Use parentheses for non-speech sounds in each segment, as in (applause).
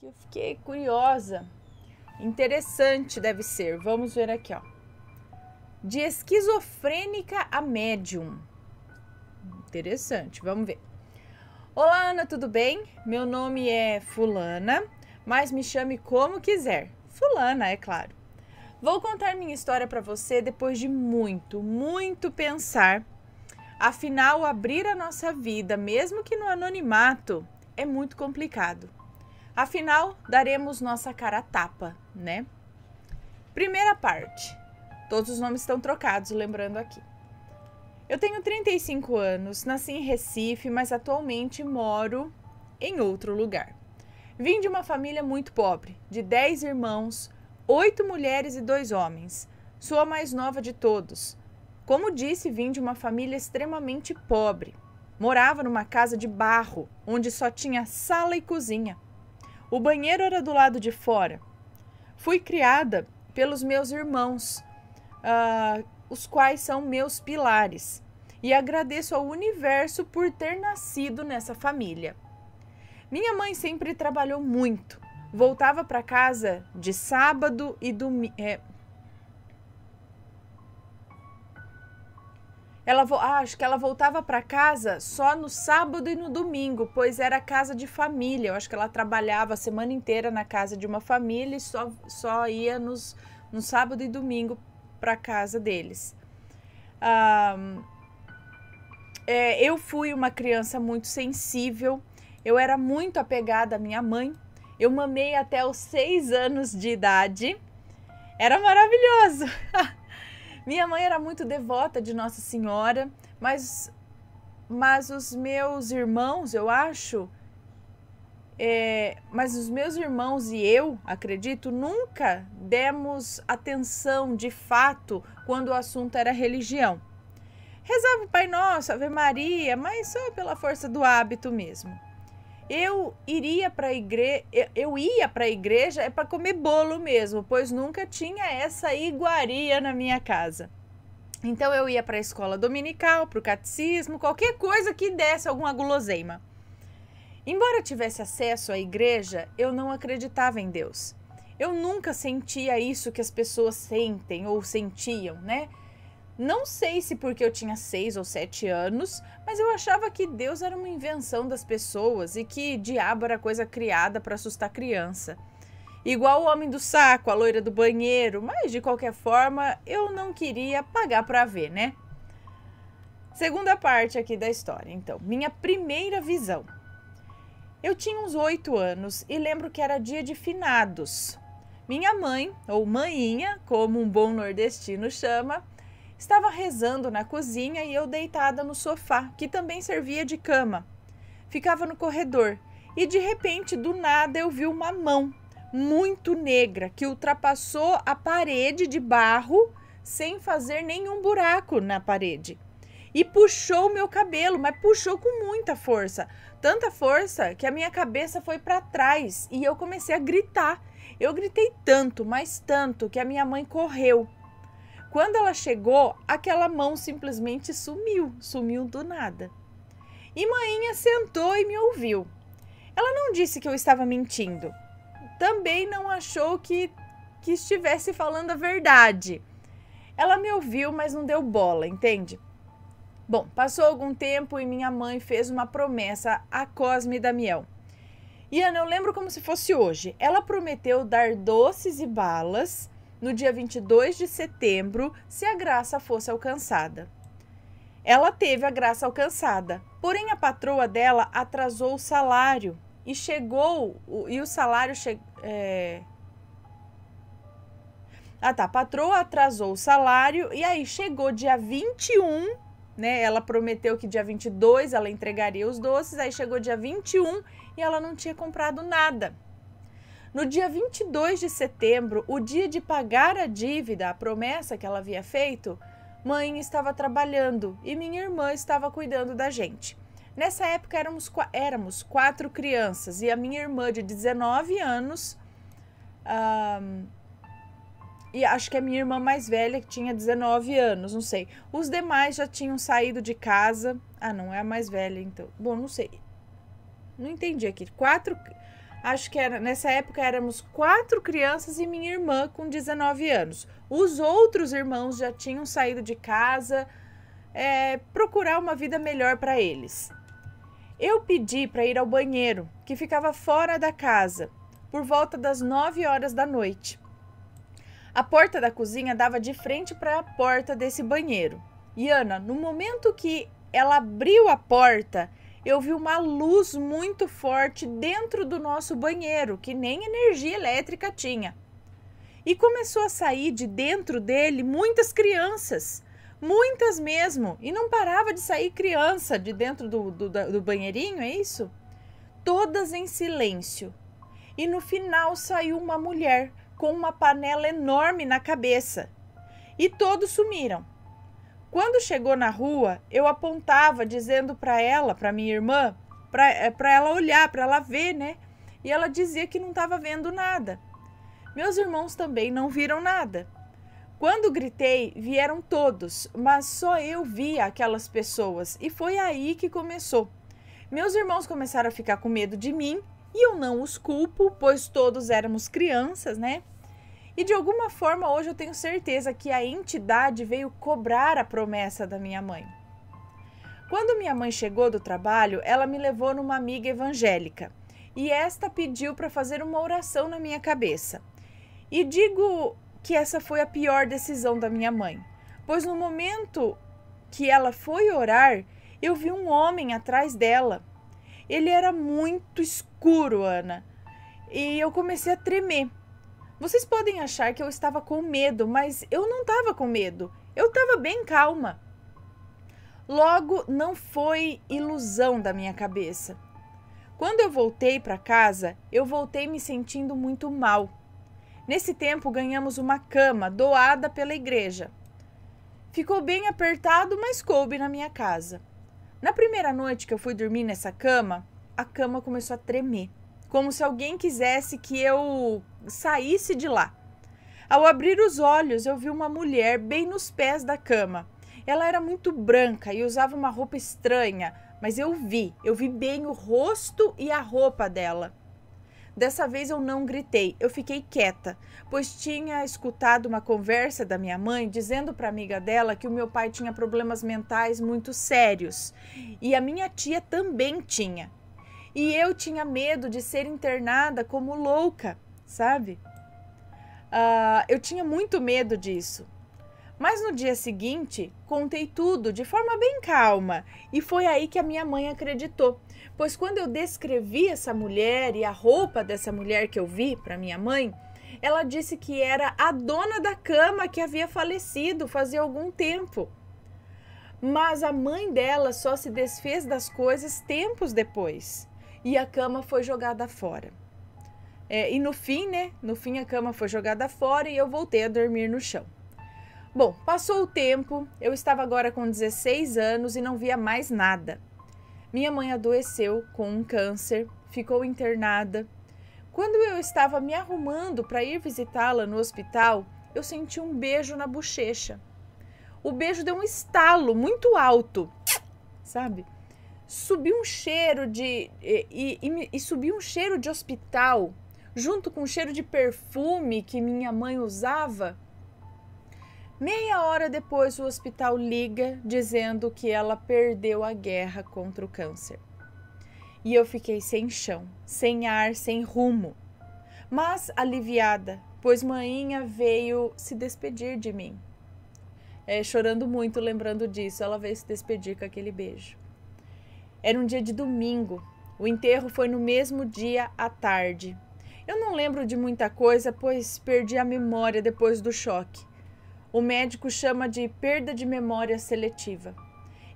que eu fiquei curiosa. Interessante deve ser. Vamos ver aqui, ó. De esquizofrênica a médium. Interessante, vamos ver. Olá, Ana, tudo bem? Meu nome é Fulana, mas me chame como quiser. Fulana, é claro. Vou contar minha história para você depois de muito, muito pensar. Afinal, abrir a nossa vida, mesmo que no anonimato, é muito complicado. Afinal, daremos nossa cara a tapa, né? Primeira parte. Todos os nomes estão trocados, lembrando aqui. Eu tenho 35 anos, nasci em Recife, mas atualmente moro em outro lugar. Vim de uma família muito pobre, de 10 irmãos, 8 mulheres e 2 homens. Sou a mais nova de todos. Como disse, vim de uma família extremamente pobre. Morava numa casa de barro, onde só tinha sala e cozinha. O banheiro era do lado de fora. Fui criada pelos meus irmãos, uh, os quais são meus pilares, e agradeço ao universo por ter nascido nessa família. Minha mãe sempre trabalhou muito. Voltava para casa de sábado e domingo. É, Ela ah, acho que ela voltava para casa só no sábado e no domingo, pois era casa de família. Eu acho que ela trabalhava a semana inteira na casa de uma família e só, só ia nos, no sábado e domingo para casa deles. é, eu fui uma criança muito sensível. Eu era muito apegada à minha mãe. Eu mamei até os seis anos de idade. Era maravilhoso. (laughs) Minha mãe era muito devota de Nossa Senhora, mas, mas os meus irmãos, eu acho, é, mas os meus irmãos e eu, acredito, nunca demos atenção de fato quando o assunto era religião. Rezava o Pai Nosso, Ave Maria, mas só pela força do hábito mesmo. Eu iria para a igreja, eu ia para a igreja é para comer bolo mesmo, pois nunca tinha essa iguaria na minha casa. Então eu ia para a escola dominical, para o catecismo, qualquer coisa que desse alguma guloseima. Embora tivesse acesso à igreja, eu não acreditava em Deus. Eu nunca sentia isso que as pessoas sentem ou sentiam, né? Não sei se porque eu tinha seis ou sete anos, mas eu achava que Deus era uma invenção das pessoas e que diabo era coisa criada para assustar criança. Igual o homem do saco, a loira do banheiro, mas de qualquer forma eu não queria pagar para ver, né? Segunda parte aqui da história, então. Minha primeira visão. Eu tinha uns oito anos e lembro que era dia de finados. Minha mãe, ou mãinha, como um bom nordestino chama, Estava rezando na cozinha e eu deitada no sofá, que também servia de cama. Ficava no corredor e de repente, do nada, eu vi uma mão muito negra que ultrapassou a parede de barro sem fazer nenhum buraco na parede. E puxou meu cabelo, mas puxou com muita força. Tanta força que a minha cabeça foi para trás e eu comecei a gritar. Eu gritei tanto, mas tanto, que a minha mãe correu. Quando ela chegou, aquela mão simplesmente sumiu, sumiu do nada. E Mainha sentou e me ouviu. Ela não disse que eu estava mentindo. Também não achou que, que estivesse falando a verdade. Ela me ouviu, mas não deu bola, entende? Bom, passou algum tempo e minha mãe fez uma promessa a Cosme e Damião. E eu lembro como se fosse hoje. Ela prometeu dar doces e balas no dia 22 de setembro, se a graça fosse alcançada. Ela teve a graça alcançada, porém a patroa dela atrasou o salário e chegou e o salário che, é... Ah tá, a patroa atrasou o salário e aí chegou dia 21, né? Ela prometeu que dia 22 ela entregaria os doces, aí chegou dia 21 e ela não tinha comprado nada. No dia 22 de setembro, o dia de pagar a dívida, a promessa que ela havia feito, mãe estava trabalhando e minha irmã estava cuidando da gente. Nessa época éramos, éramos quatro crianças e a minha irmã de 19 anos. Um, e acho que a minha irmã mais velha, que tinha 19 anos, não sei. Os demais já tinham saído de casa. Ah, não é a mais velha, então. Bom, não sei. Não entendi aqui. Quatro, acho que era nessa época éramos quatro crianças e minha irmã com 19 anos. Os outros irmãos já tinham saído de casa, é, procurar uma vida melhor para eles. Eu pedi para ir ao banheiro, que ficava fora da casa, por volta das 9 horas da noite. A porta da cozinha dava de frente para a porta desse banheiro. E Ana, no momento que ela abriu a porta, eu vi uma luz muito forte dentro do nosso banheiro, que nem energia elétrica tinha. E começou a sair de dentro dele muitas crianças, muitas mesmo, e não parava de sair criança de dentro do, do, do banheirinho, é isso? Todas em silêncio. E no final saiu uma mulher com uma panela enorme na cabeça. E todos sumiram. Quando chegou na rua, eu apontava dizendo para ela, para minha irmã, para eh, ela olhar, para ela ver, né? E ela dizia que não estava vendo nada. Meus irmãos também não viram nada. Quando gritei, vieram todos, mas só eu via aquelas pessoas e foi aí que começou. Meus irmãos começaram a ficar com medo de mim e eu não os culpo, pois todos éramos crianças, né? E de alguma forma hoje eu tenho certeza que a entidade veio cobrar a promessa da minha mãe. Quando minha mãe chegou do trabalho, ela me levou numa amiga evangélica e esta pediu para fazer uma oração na minha cabeça. E digo que essa foi a pior decisão da minha mãe, pois no momento que ela foi orar, eu vi um homem atrás dela. Ele era muito escuro, Ana, e eu comecei a tremer vocês podem achar que eu estava com medo, mas eu não estava com medo. Eu estava bem calma. Logo, não foi ilusão da minha cabeça. Quando eu voltei para casa, eu voltei me sentindo muito mal. Nesse tempo, ganhamos uma cama doada pela igreja. Ficou bem apertado, mas coube na minha casa. Na primeira noite que eu fui dormir nessa cama, a cama começou a tremer como se alguém quisesse que eu saísse de lá. Ao abrir os olhos, eu vi uma mulher bem nos pés da cama. Ela era muito branca e usava uma roupa estranha, mas eu vi, eu vi bem o rosto e a roupa dela. Dessa vez eu não gritei, eu fiquei quieta, pois tinha escutado uma conversa da minha mãe dizendo para amiga dela que o meu pai tinha problemas mentais muito sérios e a minha tia também tinha. E eu tinha medo de ser internada como louca, sabe? Uh, eu tinha muito medo disso. Mas no dia seguinte, contei tudo de forma bem calma, e foi aí que a minha mãe acreditou. Pois quando eu descrevi essa mulher e a roupa dessa mulher que eu vi para minha mãe, ela disse que era a dona da cama que havia falecido fazia algum tempo. Mas a mãe dela só se desfez das coisas tempos depois e a cama foi jogada fora. É, e no fim, né? No fim a cama foi jogada fora e eu voltei a dormir no chão. Bom, passou o tempo, eu estava agora com 16 anos e não via mais nada. Minha mãe adoeceu com um câncer, ficou internada. Quando eu estava me arrumando para ir visitá-la no hospital, eu senti um beijo na bochecha. O beijo deu um estalo muito alto, sabe? subiu um cheiro de. E, e, e subiu um cheiro de hospital, junto com o cheiro de perfume que minha mãe usava. Meia hora depois, o hospital liga dizendo que ela perdeu a guerra contra o câncer. E eu fiquei sem chão, sem ar, sem rumo. Mas aliviada, pois manhinha veio se despedir de mim. É, chorando muito, lembrando disso, ela veio se despedir com aquele beijo. Era um dia de domingo. O enterro foi no mesmo dia à tarde. Eu não lembro de muita coisa, pois perdi a memória depois do choque. O médico chama de perda de memória seletiva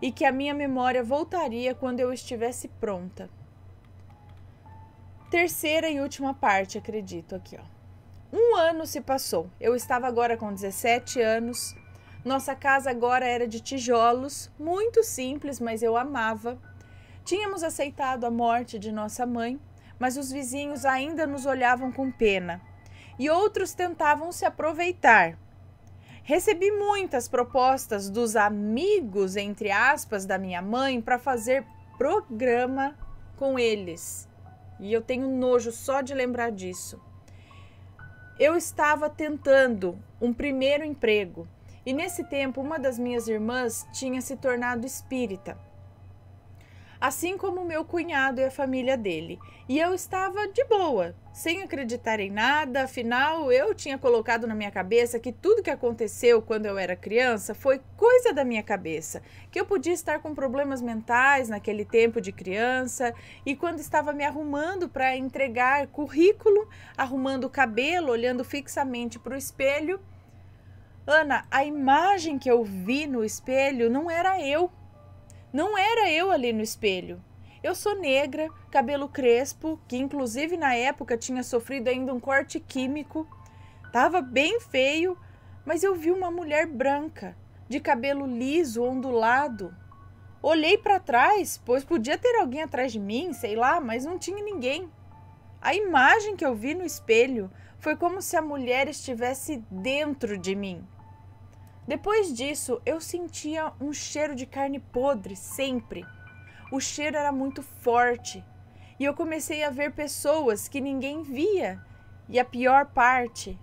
e que a minha memória voltaria quando eu estivesse pronta. Terceira e última parte, acredito aqui, ó. Um ano se passou. Eu estava agora com 17 anos. Nossa casa agora era de tijolos, muito simples, mas eu amava. Tínhamos aceitado a morte de nossa mãe, mas os vizinhos ainda nos olhavam com pena e outros tentavam se aproveitar. Recebi muitas propostas dos amigos, entre aspas, da minha mãe para fazer programa com eles. E eu tenho nojo só de lembrar disso. Eu estava tentando um primeiro emprego e nesse tempo uma das minhas irmãs tinha se tornado espírita assim como meu cunhado e a família dele. E eu estava de boa, sem acreditar em nada, afinal eu tinha colocado na minha cabeça que tudo que aconteceu quando eu era criança foi coisa da minha cabeça, que eu podia estar com problemas mentais naquele tempo de criança e quando estava me arrumando para entregar currículo, arrumando o cabelo, olhando fixamente para o espelho, Ana, a imagem que eu vi no espelho não era eu, não era eu ali no espelho. Eu sou negra, cabelo crespo, que inclusive na época tinha sofrido ainda um corte químico. Tava bem feio, mas eu vi uma mulher branca, de cabelo liso, ondulado. Olhei para trás, pois podia ter alguém atrás de mim, sei lá, mas não tinha ninguém. A imagem que eu vi no espelho foi como se a mulher estivesse dentro de mim. Depois disso, eu sentia um cheiro de carne podre sempre. O cheiro era muito forte e eu comecei a ver pessoas que ninguém via. E a pior parte,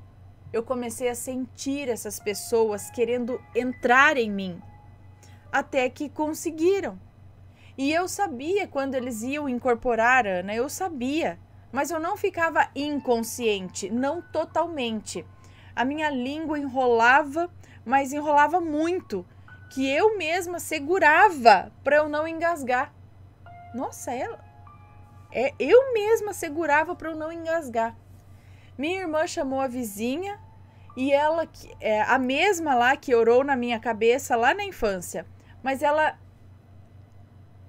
eu comecei a sentir essas pessoas querendo entrar em mim. Até que conseguiram. E eu sabia quando eles iam incorporar Ana, eu sabia, mas eu não ficava inconsciente, não totalmente. A minha língua enrolava mas enrolava muito, que eu mesma segurava para eu não engasgar. Nossa, ela é eu mesma segurava para eu não engasgar. Minha irmã chamou a vizinha e ela é a mesma lá que orou na minha cabeça lá na infância, mas ela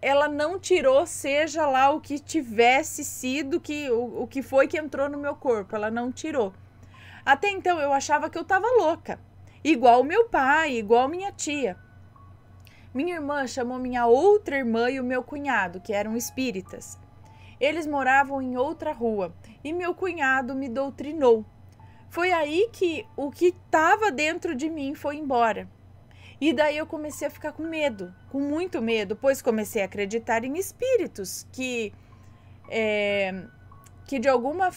ela não tirou seja lá o que tivesse sido que o, o que foi que entrou no meu corpo, ela não tirou. Até então eu achava que eu tava louca igual meu pai, igual minha tia. Minha irmã chamou minha outra irmã e o meu cunhado, que eram espíritas. Eles moravam em outra rua e meu cunhado me doutrinou. Foi aí que o que estava dentro de mim foi embora. E daí eu comecei a ficar com medo, com muito medo, pois comecei a acreditar em espíritos que, é, que de alguma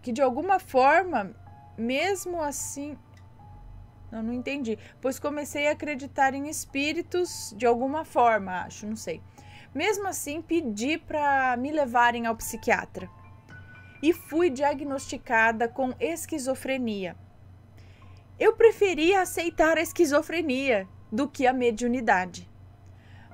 que de alguma forma, mesmo assim, não, não entendi. Pois comecei a acreditar em espíritos de alguma forma, acho, não sei. Mesmo assim, pedi para me levarem ao psiquiatra. E fui diagnosticada com esquizofrenia. Eu preferia aceitar a esquizofrenia do que a mediunidade.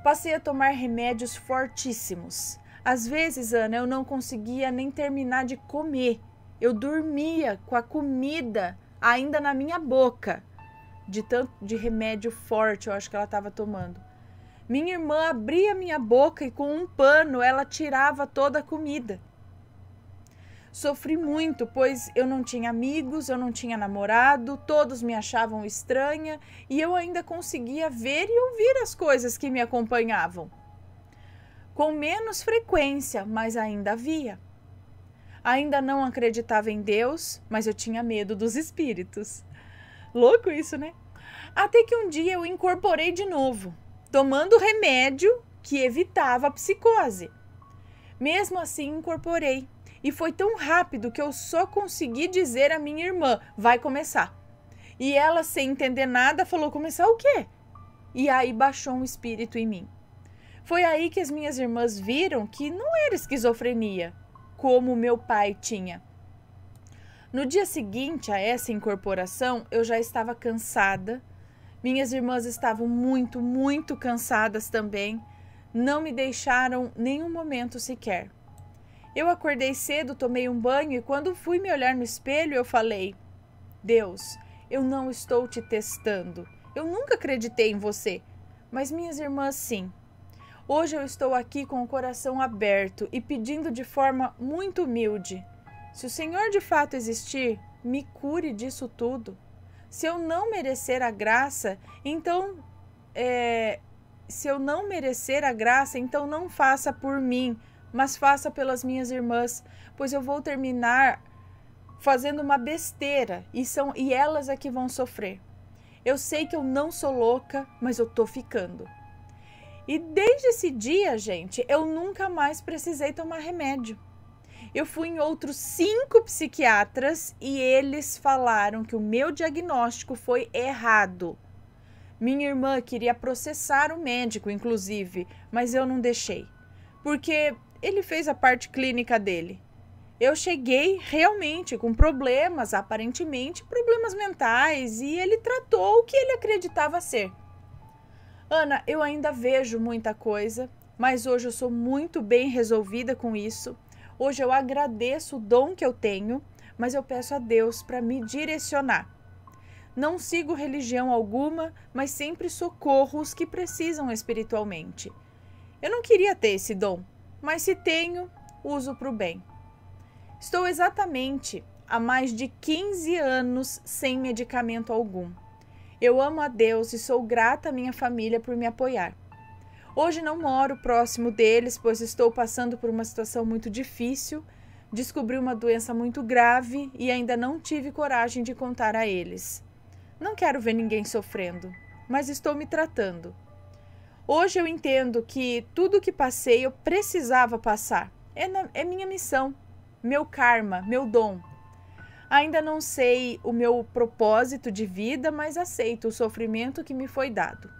Passei a tomar remédios fortíssimos. Às vezes, Ana, eu não conseguia nem terminar de comer. Eu dormia com a comida ainda na minha boca de tanto de remédio forte, eu acho que ela estava tomando. Minha irmã abria minha boca e com um pano ela tirava toda a comida. Sofri muito, pois eu não tinha amigos, eu não tinha namorado, todos me achavam estranha e eu ainda conseguia ver e ouvir as coisas que me acompanhavam. Com menos frequência, mas ainda havia. Ainda não acreditava em Deus, mas eu tinha medo dos espíritos. Louco isso, né? Até que um dia eu incorporei de novo, tomando remédio que evitava a psicose. Mesmo assim, incorporei. E foi tão rápido que eu só consegui dizer à minha irmã: vai começar. E ela, sem entender nada, falou: começar o quê? E aí baixou um espírito em mim. Foi aí que as minhas irmãs viram que não era esquizofrenia, como meu pai tinha no dia seguinte a essa incorporação, eu já estava cansada. Minhas irmãs estavam muito, muito cansadas também. Não me deixaram nenhum momento sequer. Eu acordei cedo, tomei um banho e quando fui me olhar no espelho, eu falei: Deus, eu não estou te testando. Eu nunca acreditei em você, mas minhas irmãs sim. Hoje eu estou aqui com o coração aberto e pedindo de forma muito humilde: se o Senhor de fato existir, me cure disso tudo. Se eu não merecer a graça, então. É, se eu não merecer a graça, então não faça por mim, mas faça pelas minhas irmãs, pois eu vou terminar fazendo uma besteira e são e elas é que vão sofrer. Eu sei que eu não sou louca, mas eu tô ficando. E desde esse dia, gente, eu nunca mais precisei tomar remédio. Eu fui em outros cinco psiquiatras e eles falaram que o meu diagnóstico foi errado. Minha irmã queria processar o médico, inclusive, mas eu não deixei, porque ele fez a parte clínica dele. Eu cheguei realmente com problemas, aparentemente problemas mentais, e ele tratou o que ele acreditava ser. Ana, eu ainda vejo muita coisa, mas hoje eu sou muito bem resolvida com isso. Hoje eu agradeço o dom que eu tenho, mas eu peço a Deus para me direcionar. Não sigo religião alguma, mas sempre socorro os que precisam espiritualmente. Eu não queria ter esse dom, mas se tenho, uso para o bem. Estou exatamente há mais de 15 anos sem medicamento algum. Eu amo a Deus e sou grata à minha família por me apoiar. Hoje não moro próximo deles, pois estou passando por uma situação muito difícil. Descobri uma doença muito grave e ainda não tive coragem de contar a eles. Não quero ver ninguém sofrendo, mas estou me tratando. Hoje eu entendo que tudo que passei eu precisava passar. É, na, é minha missão, meu karma, meu dom. Ainda não sei o meu propósito de vida, mas aceito o sofrimento que me foi dado.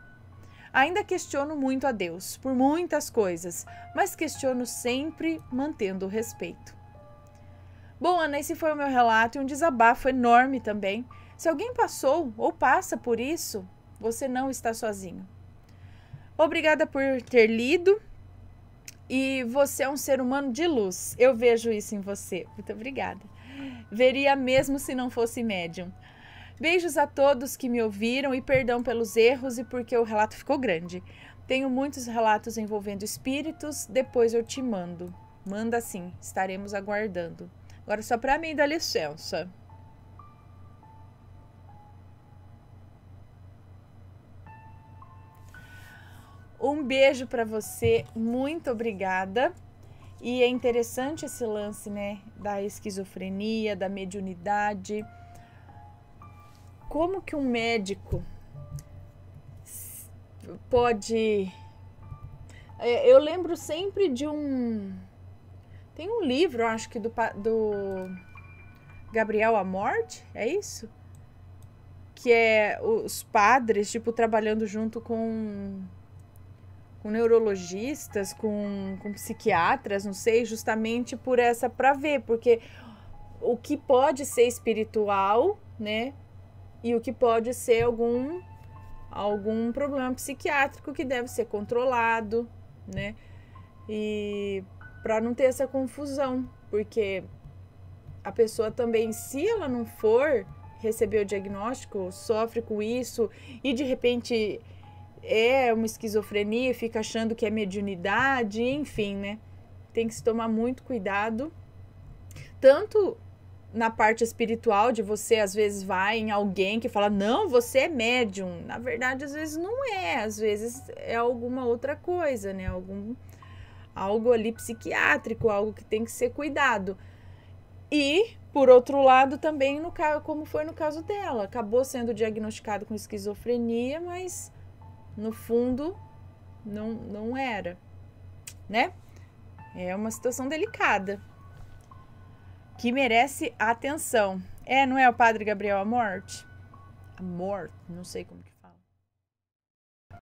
Ainda questiono muito a Deus por muitas coisas, mas questiono sempre mantendo o respeito. Bom, Ana, esse foi o meu relato e um desabafo enorme também. Se alguém passou ou passa por isso, você não está sozinho. Obrigada por ter lido. E você é um ser humano de luz. Eu vejo isso em você. Muito obrigada. Veria mesmo se não fosse médium. Beijos a todos que me ouviram e perdão pelos erros e porque o relato ficou grande. Tenho muitos relatos envolvendo espíritos, depois eu te mando. Manda sim, estaremos aguardando. Agora só para mim, dá licença. Um beijo para você, muito obrigada. E é interessante esse lance, né, da esquizofrenia, da mediunidade como que um médico pode. É, eu lembro sempre de um. Tem um livro, acho que do, do Gabriel morte é isso? Que é os padres, tipo, trabalhando junto com, com neurologistas, com, com psiquiatras, não sei, justamente por essa, para ver, porque o que pode ser espiritual, né? e o que pode ser algum algum problema psiquiátrico que deve ser controlado, né? E para não ter essa confusão, porque a pessoa também, se ela não for receber o diagnóstico, sofre com isso e de repente é uma esquizofrenia, fica achando que é mediunidade, enfim, né? Tem que se tomar muito cuidado, tanto na parte espiritual de você às vezes vai em alguém que fala não você é médium na verdade às vezes não é às vezes é alguma outra coisa né algum algo ali psiquiátrico algo que tem que ser cuidado e por outro lado também no como foi no caso dela acabou sendo diagnosticado com esquizofrenia mas no fundo não não era né é uma situação delicada que merece atenção. É, não é o Padre Gabriel a morte? A morte, não sei como que